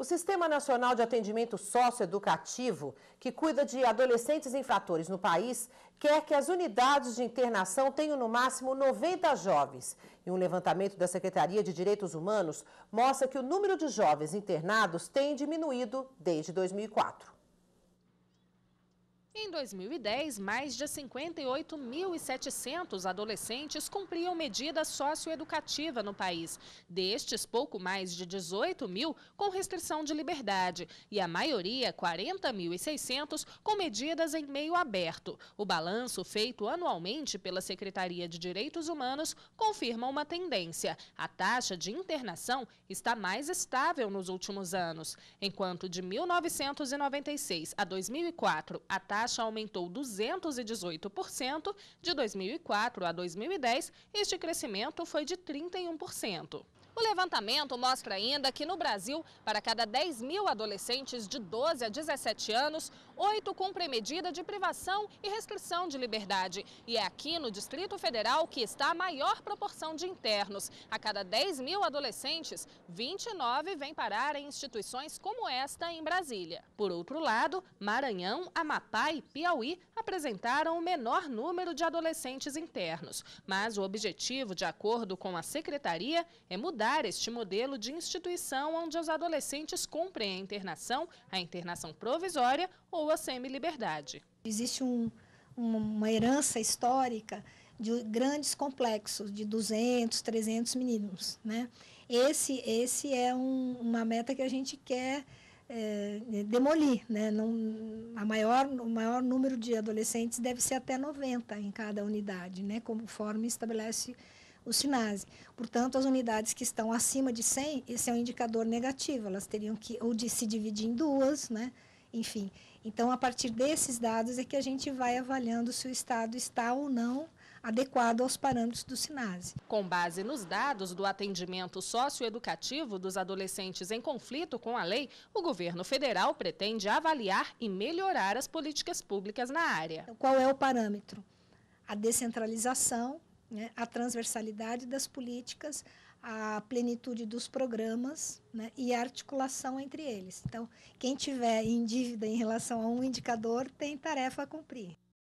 O Sistema Nacional de Atendimento Socioeducativo, que cuida de adolescentes infratores no país, quer que as unidades de internação tenham no máximo 90 jovens. E um levantamento da Secretaria de Direitos Humanos mostra que o número de jovens internados tem diminuído desde 2004. Em 2010, mais de 58.700 adolescentes cumpriam medida socioeducativa no país. Destes, pouco mais de 18 mil com restrição de liberdade e a maioria, 40.600, com medidas em meio aberto. O balanço feito anualmente pela Secretaria de Direitos Humanos confirma uma tendência. A taxa de internação está mais estável nos últimos anos, enquanto de 1996 a 2004 a taxa taxa aumentou 218% de 2004 a 2010. Este crescimento foi de 31%. O levantamento mostra ainda que no Brasil, para cada 10 mil adolescentes de 12 a 17 anos, 8 cumprem medida de privação e restrição de liberdade. E é aqui no Distrito Federal que está a maior proporção de internos. A cada 10 mil adolescentes, 29 vêm parar em instituições como esta em Brasília. Por outro lado, Maranhão, Amapá e Piauí apresentaram o menor número de adolescentes internos. Mas o objetivo, de acordo com a Secretaria, é mudar este modelo de instituição onde os adolescentes cumprem a internação, a internação provisória ou a semi-liberdade. Existe um, uma herança histórica de grandes complexos, de 200, 300 meninos. Né? Esse, esse é um, uma meta que a gente quer é, demolir. Né? Não, a maior, o maior número de adolescentes deve ser até 90 em cada unidade, né? conforme estabelece o SINASE. Portanto, as unidades que estão acima de 100, esse é um indicador negativo, elas teriam que ou de se dividir em duas, né? enfim. Então, a partir desses dados é que a gente vai avaliando se o estado está ou não adequado aos parâmetros do SINASE. Com base nos dados do atendimento socioeducativo dos adolescentes em conflito com a lei, o governo federal pretende avaliar e melhorar as políticas públicas na área. Então, qual é o parâmetro? A descentralização né, a transversalidade das políticas, a plenitude dos programas né, e a articulação entre eles. Então, quem tiver em dívida em relação a um indicador tem tarefa a cumprir.